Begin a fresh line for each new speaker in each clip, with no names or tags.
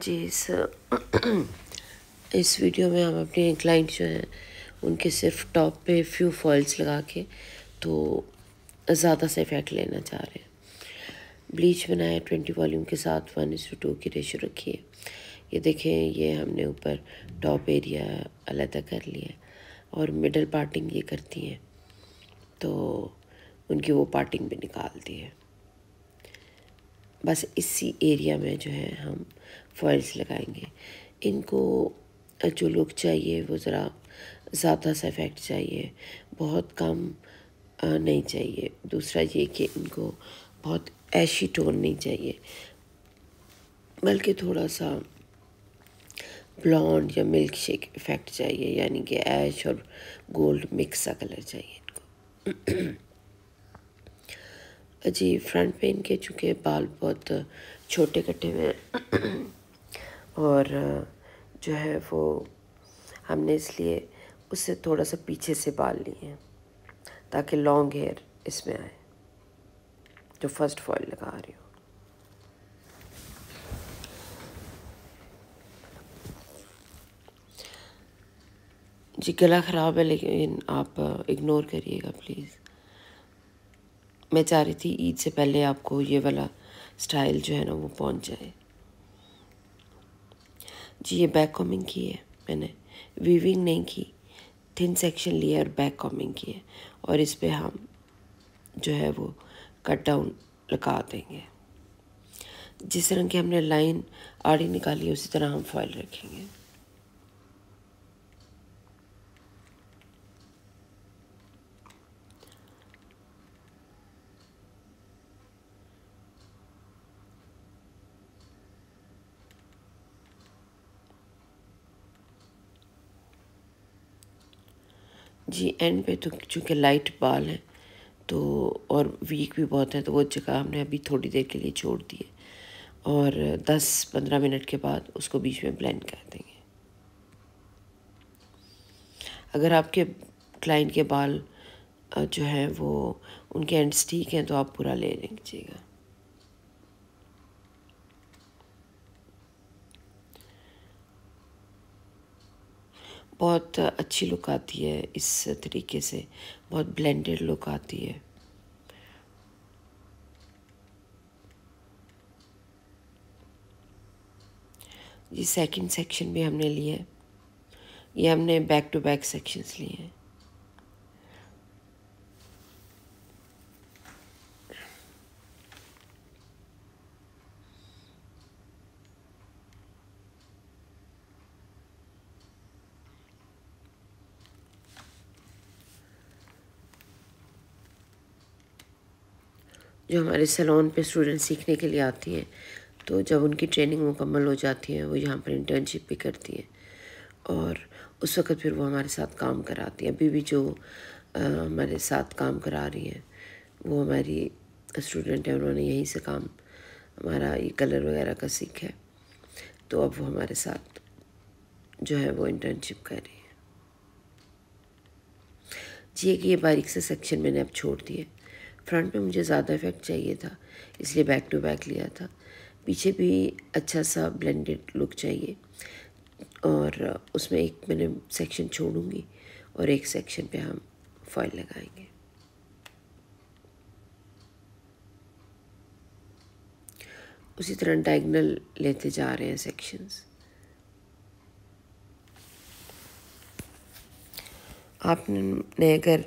जी sir इस video में हम अपने क्लाइंट जो हैं उनके सिर्फ टॉप पे फ्यू फॉल्स लगा के तो ज़्यादा से इफेक्ट लेना चाह रहे हैं ब्लीच बनाया ट्वेंटी वॉल्यूम के साथ वन इस टू की रेशो रखिए ये देखें ये हमने ऊपर टॉप एरिया अलग कर लिया और मिडल पार्टिंग ये करती हैं तो उनकी वो पार्टिंग भी निकालती है बस इसी एरिया में जो है हम फॉइल्स लगाएंगे इनको जो लुक चाहिए वो ज़रा ज़्यादा सा इफेक्ट चाहिए बहुत कम नहीं चाहिए दूसरा ये कि इनको बहुत ऐशी टोन नहीं चाहिए बल्कि थोड़ा सा ब्लॉन्ड या मिल्क शेक इफेक्ट चाहिए यानी कि ऐश और गोल्ड मिक्स सा कलर चाहिए इनको जी फ्रंट पे इनके चूँकि बाल बहुत छोटे कटे हुए हैं और जो है वो हमने इसलिए उससे थोड़ा सा पीछे से बाल लिए हैं ताकि लॉन्ग हेयर इसमें आए जो फर्स्ट फॉइल लगा रही हूँ जी गला ख़राब है लेकिन आप इग्नोर करिएगा प्लीज़ मैं चाह रही थी ईद से पहले आपको ये वाला स्टाइल जो है ना वो पहुंच जाए जी ये बैक कॉमिंग की है मैंने वीविंग नहीं की थिन सेक्शन लिया और बैक कॉमिंग की है और इस पर हम जो है वो कट डाउन लगा देंगे जिस तरह की हमने लाइन आड़ी निकाली उसी तरह हम फॉइल रखेंगे जी एंड पे तो चूँकि लाइट बाल हैं तो और वीक भी बहुत है तो वो जगह हमने अभी थोड़ी देर के लिए छोड़ दी है और 10-15 मिनट के बाद उसको बीच में ब्लेंड कर देंगे अगर आपके क्लाइंट के बाल जो हैं वो उनके एंड्स ठीक हैं तो आप पूरा ले लीजिएगा बहुत अच्छी लुक आती है इस तरीके से बहुत ब्लेंडेड लुक आती है जी सेकंड सेक्शन भी हमने लिए ये हमने बैक टू बैक सेक्शंस लिए हैं जो हमारे सैलून पे स्टूडेंट सीखने के लिए आती हैं तो जब उनकी ट्रेनिंग मुकम्मल हो जाती है वो यहाँ पर इंटर्नशिप भी करती हैं और उस वक्त फिर वो हमारे साथ काम कराती हैं अभी भी जो आ, हमारे साथ काम करा रही हैं वो हमारी स्टूडेंट है उन्होंने यहीं से काम हमारा ये कलर वगैरह का सीखा है तो अब वो हमारे साथ जो है वो इंटर्नशिप कर रही है जी कि ये बारीक से सेक्शन मैंने अब छोड़ दिए फ्रंट में मुझे ज़्यादा इफेक्ट चाहिए था इसलिए बैक टू बैक लिया था पीछे भी अच्छा सा ब्लेंडेड लुक चाहिए और उसमें एक मैंने सेक्शन छोड़ूंगी और एक सेक्शन पे हम फॉइल लगाएंगे उसी तरह डायगनल लेते जा रहे हैं सेक्शंस आपने अगर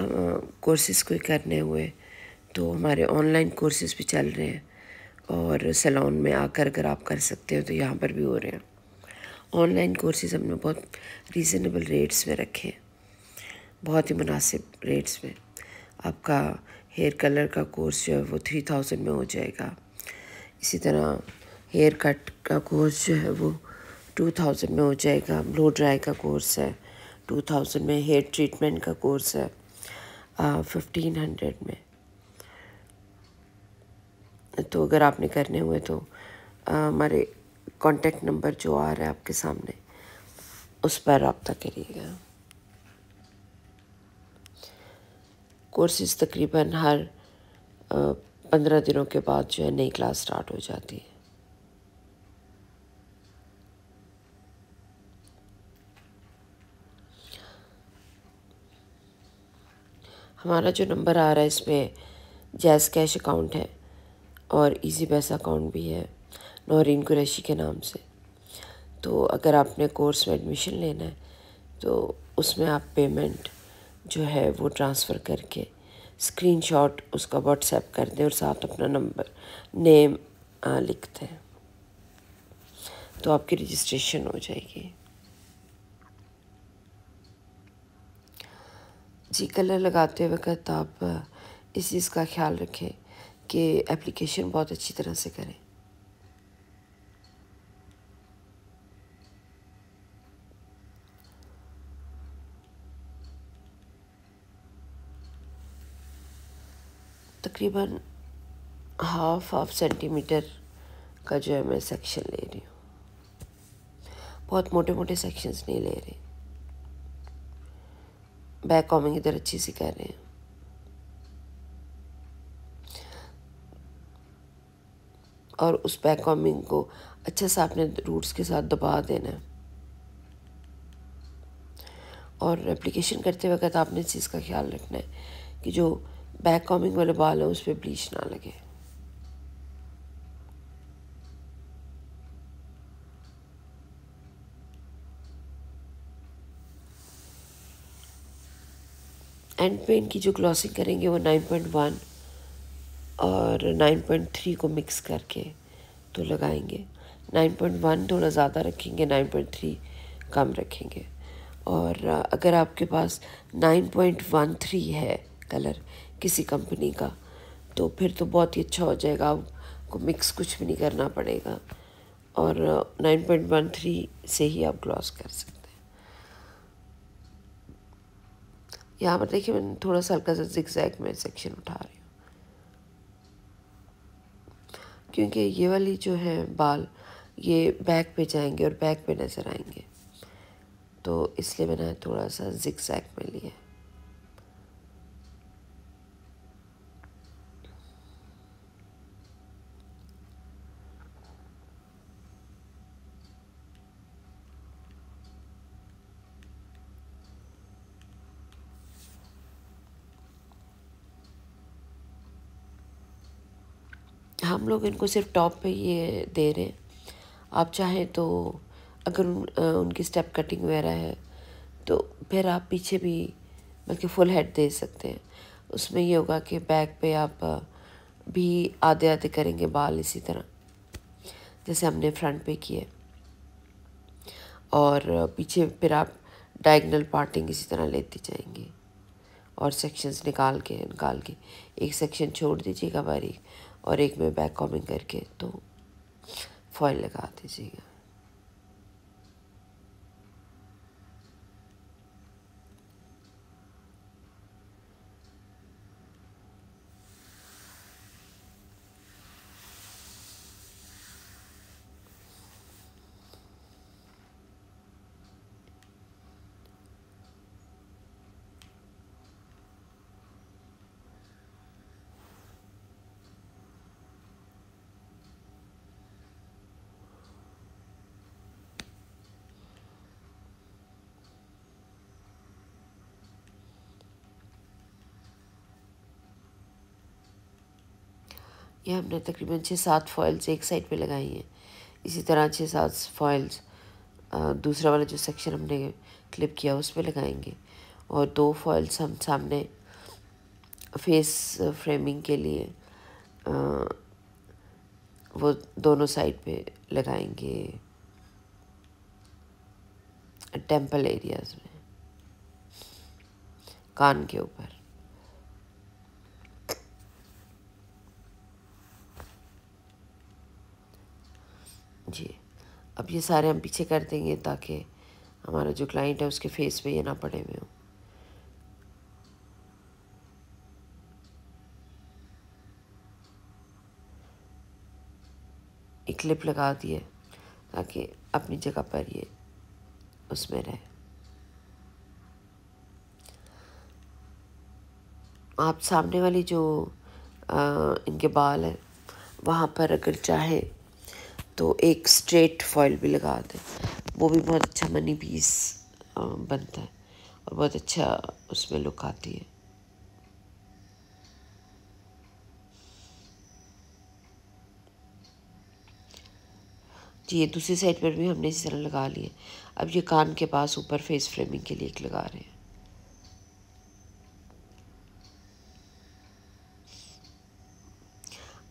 कोर्सेज़ कोई करने हुए तो हमारे ऑनलाइन कोर्सेज़ भी चल रहे हैं और सैलून में आकर अगर आप कर सकते हो तो यहाँ पर भी हो रहे हैं ऑनलाइन कोर्सेज हमने बहुत रीज़नेबल रेट्स में रखे हैं बहुत ही मुनासिब रेट्स में आपका हेयर कलर का कोर्स जो है वो थ्री थाउजेंड में हो जाएगा इसी तरह हेयर कट का कोर्स जो है वो टू थाउजेंड में हो जाएगा ब्लो ड्राई का कोर्स है टू थाउजेंड में हेयर ट्रीटमेंट का कोर्स है फिफ्टीन uh, हंड्रेड में तो अगर आपने करने हुए तो uh, हमारे कांटेक्ट नंबर जो आ रहा है आपके सामने उस पर रबता करिएगा कोर्सेज तकरीबन हर uh, पंद्रह दिनों के बाद जो है नई क्लास स्टार्ट हो जाती है हमारा जो नंबर आ रहा है इसमें जैज़ कैश अकाउंट है और इजी पैसा अकाउंट भी है नौरीन कुरैशी के नाम से तो अगर आपने कोर्स में एडमिशन लेना है तो उसमें आप पेमेंट जो है वो ट्रांसफ़र करके स्क्रीनशॉट उसका व्हाट्सएप कर दें और साथ अपना नंबर नेम लिख दें तो आपकी रजिस्ट्रेशन हो जाएगी जी कलर लगाते वक्त आप इस चीज़ का ख्याल रखें कि एप्लीकेशन बहुत अच्छी तरह से करें तकरीबन हाफ हाफ सेंटीमीटर का जो है मैं सेक्शन ले रही हूँ बहुत मोटे मोटे सेक्शंस नहीं ले रही बैक कॉमिंग इधर अच्छी सी कर रहे हैं और उस बैक कॉमिंग को अच्छा सा आपने रूट्स के साथ दबा देना है और एप्लीकेशन करते वक्त आपने इस चीज़ का ख्याल रखना है कि जो बैक कॉमिंग वाले बाल हैं उस पर ब्लीच ना लगे एंड पे इनकी जो ग्लॉसिंग करेंगे वो नाइन पॉइंट वन और नाइन पॉइंट थ्री को मिक्स करके तो लगाएंगे नाइन पॉइंट वन थोड़ा ज़्यादा रखेंगे नाइन पॉइंट थ्री कम रखेंगे और अगर आपके पास नाइन पॉइंट वन थ्री है कलर किसी कंपनी का तो फिर तो बहुत ही अच्छा हो जाएगा आपको मिक्स कुछ भी नहीं करना पड़ेगा और नाइन पॉइंट वन थ्री से ही आप ग्लॉस कर सकते यहाँ पर देखिए मैंने थोड़ा सा हल्का सा जिक्जैक में सेक्शन उठा रही हूँ क्योंकि ये वाली जो है बाल ये बैक पे जाएंगे और बैक पे नज़र आएंगे तो इसलिए मैंने थोड़ा सा जिक्जैक में लिया है हम लोग इनको सिर्फ टॉप पे ये दे रहे हैं आप चाहें तो अगर उन, उनकी स्टेप कटिंग वगैरह है तो फिर आप पीछे भी बल्कि फुल हेड दे सकते हैं उसमें ये होगा कि बैक पे आप भी आधे आधे करेंगे बाल इसी तरह जैसे हमने फ्रंट पे किए और पीछे फिर आप डायगनल पार्टिंग इसी तरह लेते जाएंगे और सेक्शंस निकाल के निकाल के एक सेक्शन छोड़ दीजिएगा बारीक और एक में बैक कॉमिंग करके तो फॉइल लगा दीजिएगा ये हमने तकरीबन छः सात फॉइल्स एक साइड पे लगाई हैं इसी तरह छः सात फॉइल्स दूसरा वाला जो सेक्शन हमने क्लिप किया उस पर लगाएंगे और दो फॉइल्स हम सामने फेस फ्रेमिंग के लिए आ, वो दोनों साइड पे लगाएंगे टेंपल एरियाज में कान के ऊपर अब ये सारे हम पीछे कर देंगे ताकि हमारा जो क्लाइंट है उसके फेस पे ये ना पड़े हुए हों एक क्लिप लगा दिए ताकि अपनी जगह पर ये उसमें रहे आप सामने वाली जो आ, इनके बाल हैं वहाँ पर अगर चाहे तो एक स्ट्रेट फॉइल भी लगा दें वो भी बहुत अच्छा मनी पीस बनता है और बहुत अच्छा उसमें लुक आती है जी ये दूसरी साइड पर भी हमने इस तरह लगा लिए अब ये कान के पास ऊपर फेस फ्रेमिंग के लिए एक लगा रहे हैं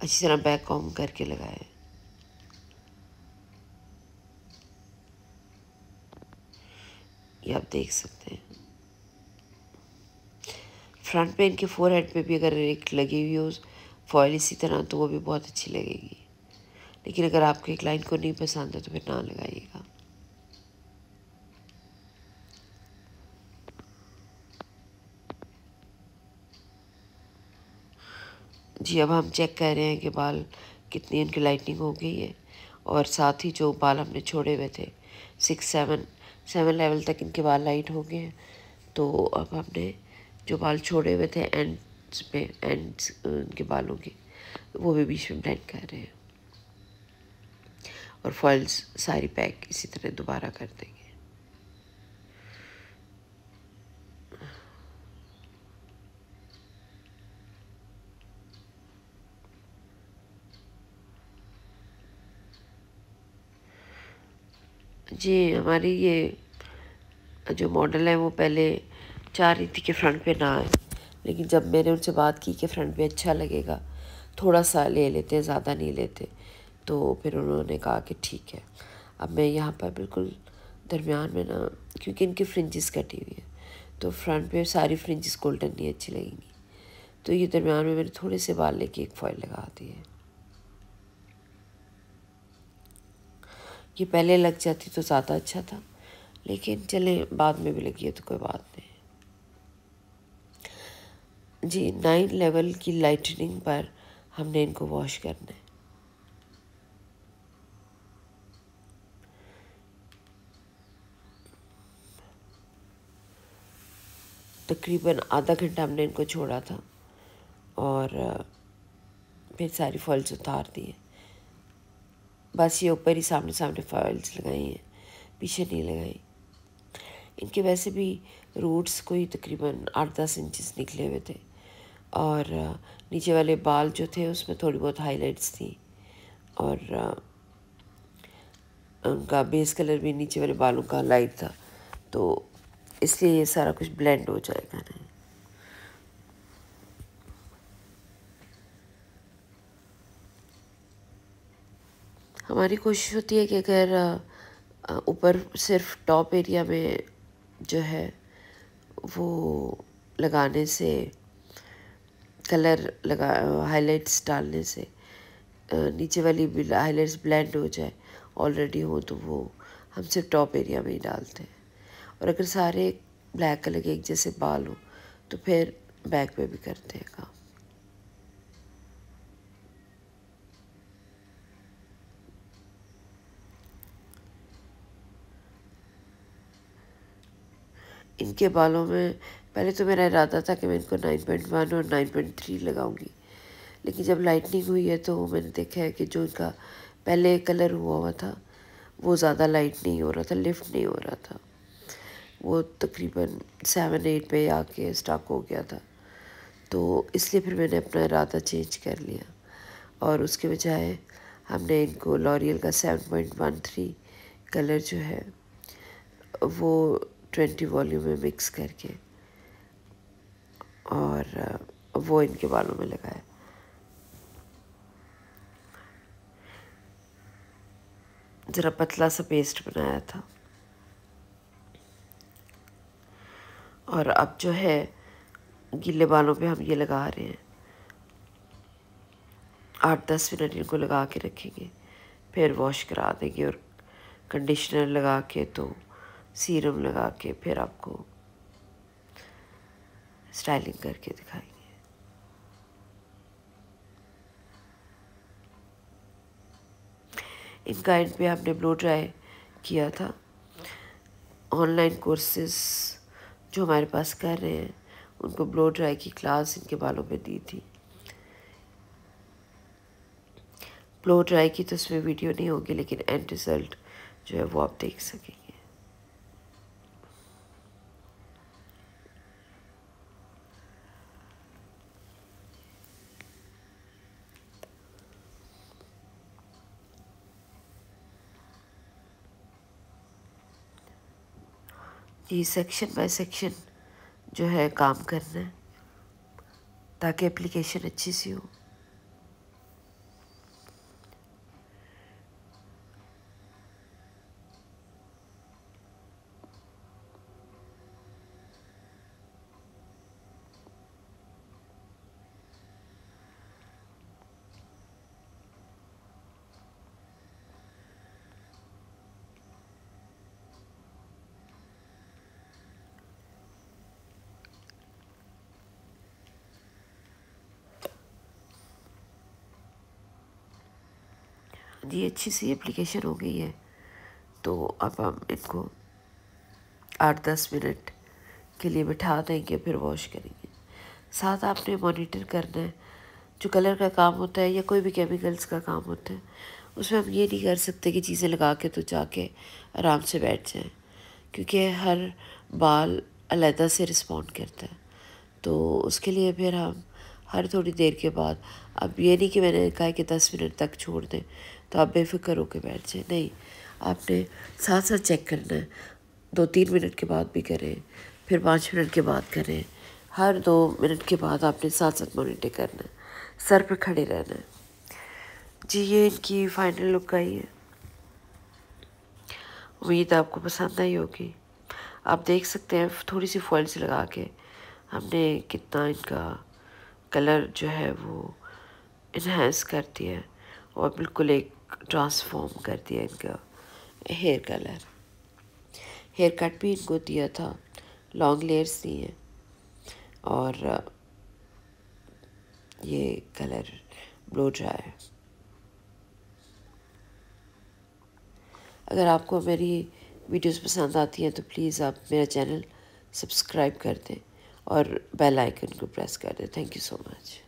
अच्छी तरह बैक कॉम करके हैं देख सकते हैं फ्रंट पे इनके फोर हेड पर भी अगर एक लगी हुई हो फॉइल इसी तरह तो वो भी बहुत अच्छी लगेगी लेकिन अगर आपके एक लाइन को नहीं पसंद है तो फिर ना लगाइएगा जी अब हम चेक कर रहे हैं कि बाल कितनी इनकी लाइटनिंग हो गई है और साथ ही जो बाल हमने छोड़े हुए थे सिक्स सेवन सेवन लेवल तक इनके बाल लाइट हो गए हैं तो अब हमने जो बाल छोड़े हुए थे एंड्स पे एंड्स उनके बालों के वो भी बीच में ब्लेंड कर रहे हैं और फॉल्स सारी पैक इसी तरह दोबारा कर देंगे जी हमारी ये जो मॉडल है वो पहले चाह रही थी कि फ्रंट पे ना आए लेकिन जब मैंने उनसे बात की कि फ्रंट पे अच्छा लगेगा थोड़ा सा ले लेते ज़्यादा नहीं लेते तो फिर उन्होंने कहा कि ठीक है अब मैं यहाँ पर बिल्कुल दरमियान में ना क्योंकि इनकी फ्रिंजेस कटी हुई है तो फ्रंट पे सारी फ्रिंजेस गोल्डन नहीं अच्छी लगेंगी तो ये दरमियान में मैंने थोड़े से बाल लेके एक फॉइल लगा दी है ये पहले लग जाती तो ज़्यादा अच्छा था लेकिन चले बाद में भी लगी है तो कोई बात नहीं जी नाइन लेवल की लाइटनिंग पर हमने इनको वॉश करना है तकरीबन आधा घंटा हमने इनको छोड़ा था और फिर सारी फॉल्स उतार दिए बस ये ऊपर ही सामने सामने फाइल्स लगाई हैं पीछे नहीं लगाई इनके वैसे भी रूट्स कोई तकरीबन आठ दस इंचज निकले हुए थे और नीचे वाले बाल जो थे उसमें थोड़ी बहुत हाईलाइट्स थी और उनका बेस कलर भी नीचे वाले बालों का लाइट था तो इसलिए ये सारा कुछ ब्लेंड हो जाएगा ना हमारी कोशिश होती है कि अगर ऊपर सिर्फ टॉप एरिया में जो है वो लगाने से कलर लगा हाइलाइट्स डालने से नीचे वाली हाइलाइट्स ब्लेंड हो जाए ऑलरेडी हो तो वो हम सिर्फ टॉप एरिया में ही डालते हैं और अगर सारे ब्लैक कलर के एक जैसे बाल हो तो फिर बैक पे भी करते हैं काम इनके बालों में पहले तो मेरा इरादा था कि मैं इनको नाइन पॉइंट वन और नाइन पॉइंट थ्री लगाऊंगी लेकिन जब लाइटनिंग हुई है तो मैंने देखा है कि जो इनका पहले कलर हुआ हुआ था वो ज़्यादा लाइट नहीं हो रहा था लिफ्ट नहीं हो रहा था वो तकरीबन सेवन एट पे आके स्टॉक हो गया था तो इसलिए फिर मैंने अपना इरादा चेंज कर लिया और उसके बजाय हमने इनको लॉरियल का seven point one three colour जो है वो ट्वेंटी वॉल्यूम में मिक्स करके और वो इनके बालों में लगाया ज़रा पतला सा पेस्ट बनाया था और अब जो है गीले बालों पे हम ये लगा रहे हैं आठ दस मिनट इनको लगा के रखेंगे फिर वॉश करा देंगे और कंडीशनर लगा के तो सीरम लगा के फिर आपको स्टाइलिंग करके दिखाएंगे इनका एंड पे हमने ब्लो ड्राई किया था ऑनलाइन कोर्सेस जो हमारे पास कर रहे हैं उनको ब्लो ड्राई की क्लास इनके बालों में दी थी ब्लो ड्राई की तो उसमें वीडियो नहीं होगी लेकिन एंड रिज़ल्ट जो है वो आप देख सकेंगे ये सेक्शन बाय सेक्शन जो है काम करना है ताकि एप्लीकेशन अच्छी सी हो ये अच्छी सी एप्लीकेशन हो गई है तो अब हम इनको आठ दस मिनट के लिए बिठा देंगे फिर वॉश करेंगे साथ आपने मॉनिटर करना है जो कलर का काम होता है या कोई भी केमिकल्स का काम होता है उसमें हम ये नहीं कर सकते कि चीज़ें लगा के तो जाके आराम से बैठ जाएं क्योंकि हर बाल अलहदा से रिस्पॉन्ड करता है तो उसके लिए फिर हम हर थोड़ी देर के बाद अब ये नहीं कि मैंने कहा कि दस मिनट तक छोड़ दें तो आप बेफिक्र होकर बैठ जाए नहीं आपने साथ साथ चेक करना है दो तीन मिनट के बाद भी करें फिर पाँच मिनट के बाद करें हर दो मिनट के बाद आपने साथ साथ मोनिटर करना है सर पर खड़े रहना है जी ये इनकी फाइनल लुक आई है उम्मीद आपको पसंद आई होगी आप देख सकते हैं थोड़ी सी फॉइल्स लगा के हमने कितना इनका कलर जो है वो इन्हेंस कर दिया है और बिल्कुल एक ट्रांसफॉर्म कर दिया इनका हेयर कलर हेयर कट भी इनको दिया था लॉन्ग लेयर्स दिए और ये कलर ब्लू ड्रायर अगर आपको मेरी वीडियोस पसंद आती हैं तो प्लीज़ आप मेरा चैनल सब्सक्राइब कर दें और बेल आइकन को प्रेस कर दें थैंक यू सो मच